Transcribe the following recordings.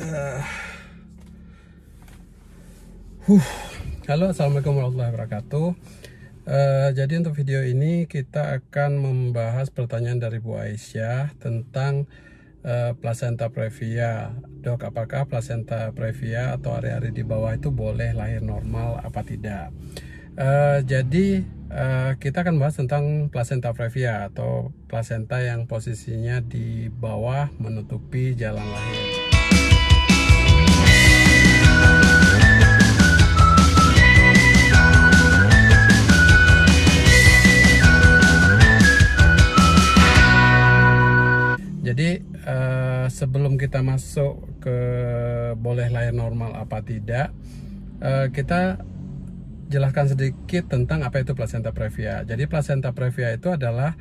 uh, halo assalamualaikum warahmatullahi wabarakatuh uh, jadi untuk video ini kita akan membahas pertanyaan dari Bu Aisyah tentang uh, placenta previa dok apakah placenta previa atau area-area di bawah itu boleh lahir normal apa tidak uh, jadi uh, kita akan bahas tentang placenta previa atau placenta yang posisinya di bawah menutupi jalan lahir. sebelum kita masuk ke boleh layar normal apa tidak, uh, kita jelaskan sedikit tentang apa itu placenta previa. Jadi placenta previa itu adalah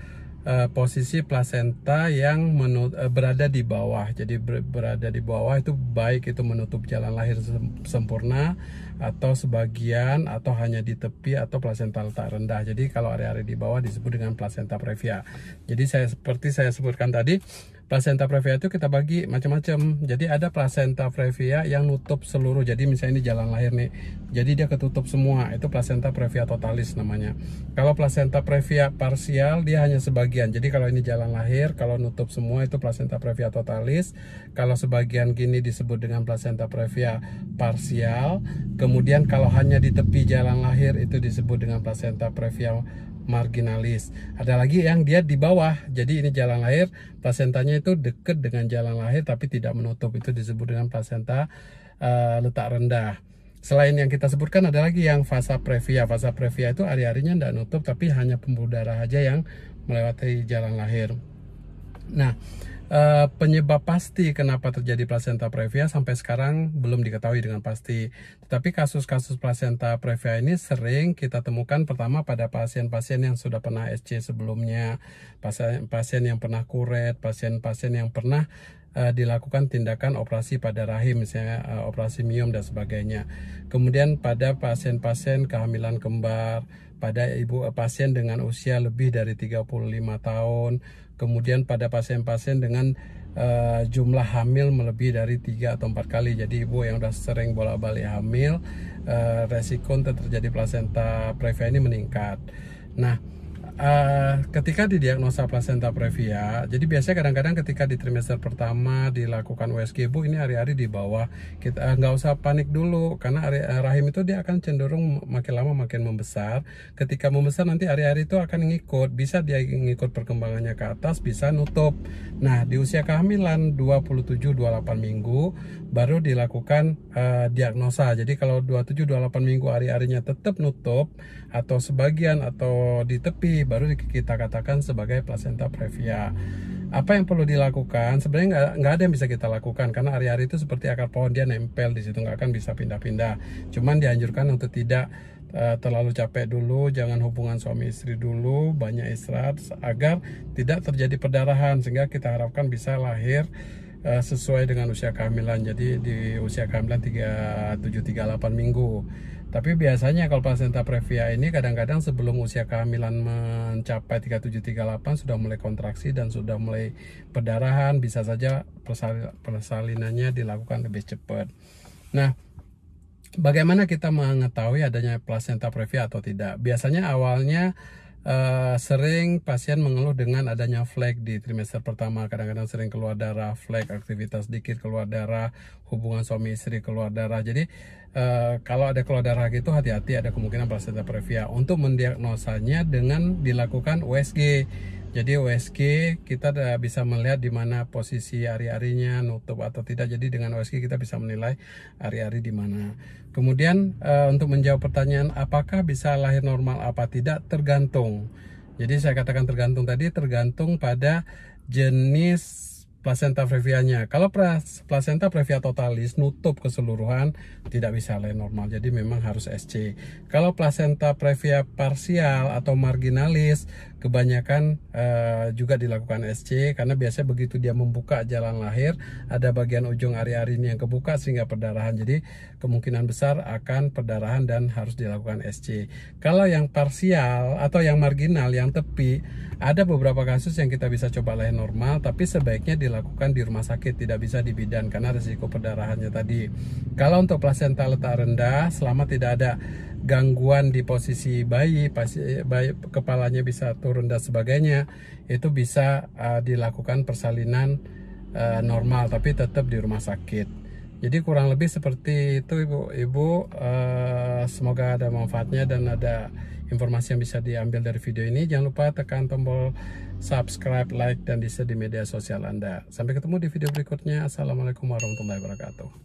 uh, posisi placenta yang menut, uh, eh, berada di bawah. Jadi ber, berada di bawah itu baik itu menutup jalan lahir sempurna atau sebagian atau hanya di tepi atau placenta letak rendah. Jadi kalau area-area di bawah disebut dengan placenta previa. Jadi saya seperti saya sebutkan tadi Placenta previa itu kita bagi macam-macam. Jadi ada placenta previa yang nutup seluruh. Jadi misalnya ini jalan lahir nih. Jadi dia ketutup semua. Itu placenta previa totalis namanya. Kalau placenta previa parsial dia hanya sebagian sebagian. Jadi kalau ini jalan lahir, kalau nutup semua itu placenta previa totalis. Kalau sebagian gini disebut dengan placenta previa parsial. Kemudian kalau hanya di tepi jalan lahir itu disebut dengan placenta previa marginalis. Ada lagi yang dia di bawah. Jadi ini jalan lahir, placentanya itu dekat dengan jalan lahir tapi tidak menutup. Itu disebut dengan placenta uh, eh, letak rendah. Selain yang kita sebutkan ada lagi yang fasa previa. Fasa previa itu hari-harinya tidak nutup tapi hanya pembuluh darah aja yang melewati jalan lahir. Nah, Uh, penyebab pasti kenapa terjadi plasenta previa sampai sekarang belum diketahui dengan pasti. Tetapi kasus-kasus plasenta previa ini sering kita temukan pertama pada pasien-pasien yang sudah pernah SC sebelumnya, pasien, pasien yang pernah kuret, pasien-pasien yang pernah uh, dilakukan tindakan operasi pada rahim misalnya uh, operasi miom dan sebagainya. Kemudian pada pasien-pasien kehamilan kembar, pada ibu uh, pasien dengan usia lebih dari 35 tahun, kemudian pada pasien-pasien dengan uh, jumlah hamil melebihi dari tiga atau empat kali. Jadi ibu yang sudah sering bolak-balik hamil, uh, resiko untuk terjadi placenta previa ini meningkat. Nah, Eh, ketika didiagnosa placenta previa, jadi biasanya kadang-kadang ketika di trimester pertama dilakukan USG bu ini hari-hari di bawah kita eh, nggak uh, usah panik dulu karena eh, rahim itu dia akan cenderung makin lama makin membesar. Ketika membesar nanti hari-hari itu akan ngikut, bisa dia ngikut perkembangannya ke atas, bisa nutup. Nah di usia kehamilan 27-28 minggu baru dilakukan uh, diagnosa. Jadi kalau 27-28 minggu hari-harinya tetap nutup atau sebagian atau di tepi baru kita katakan sebagai placenta previa apa yang perlu dilakukan sebenarnya nggak ada yang bisa kita lakukan karena hari-hari itu seperti akar pohon dia nempel di situ nggak akan bisa pindah-pindah cuman dianjurkan untuk tidak eh, terlalu capek dulu jangan hubungan suami istri dulu banyak istirahat agar tidak terjadi perdarahan sehingga kita harapkan bisa lahir Eh, sesuai dengan usia kehamilan jadi di usia kehamilan 3738 minggu tapi biasanya kalau placenta previa ini kadang-kadang sebelum usia kehamilan mencapai 3738 sudah mulai kontraksi dan sudah mulai perdarahan, bisa saja persalinannya dilakukan lebih cepat. Nah, bagaimana kita mengetahui adanya placenta previa atau tidak? Biasanya awalnya uh, sering pasien mengeluh dengan adanya flek di trimester pertama kadang-kadang sering keluar darah flek aktivitas dikit keluar darah hubungan suami istri keluar darah jadi uh, kalau ada keluar darah gitu hati-hati ada kemungkinan placenta previa untuk mendiagnosanya dengan dilakukan USG jadi USG kita bisa melihat di mana posisi hari-harinya nutup atau tidak. Jadi dengan USG kita bisa menilai hari-hari di mana. Kemudian eh, untuk menjawab pertanyaan apakah bisa lahir normal apa tidak tergantung. Jadi saya katakan tergantung tadi tergantung pada jenis placenta previanya. Kalau placenta previa totalis nutup keseluruhan tidak bisa lahir normal. Jadi memang harus SC. Kalau placenta previa parsial atau marginalis kebanyakan uh, juga dilakukan SC karena biasanya begitu dia membuka jalan lahir ada bagian ujung ari-ari ini yang kebuka sehingga perdarahan jadi kemungkinan besar akan perdarahan dan harus dilakukan SC kalau yang parsial atau yang marginal yang tepi ada beberapa kasus yang kita bisa coba lahir normal tapi sebaiknya dilakukan di rumah sakit tidak bisa di bidan karena risiko perdarahannya tadi kalau untuk placenta letak rendah selama tidak ada gangguan di posisi bayi, pasti bayi kepalanya bisa turun dan sebagainya, itu bisa uh, dilakukan persalinan uh, normal tapi tetap di rumah sakit. Jadi kurang lebih seperti itu ibu-ibu. Uh, eh, semoga ada manfaatnya dan ada informasi yang bisa diambil dari video ini. Jangan lupa tekan tombol subscribe, like, dan di share di media sosial Anda. Sampai ketemu di video berikutnya. Assalamualaikum warahmatullahi wabarakatuh.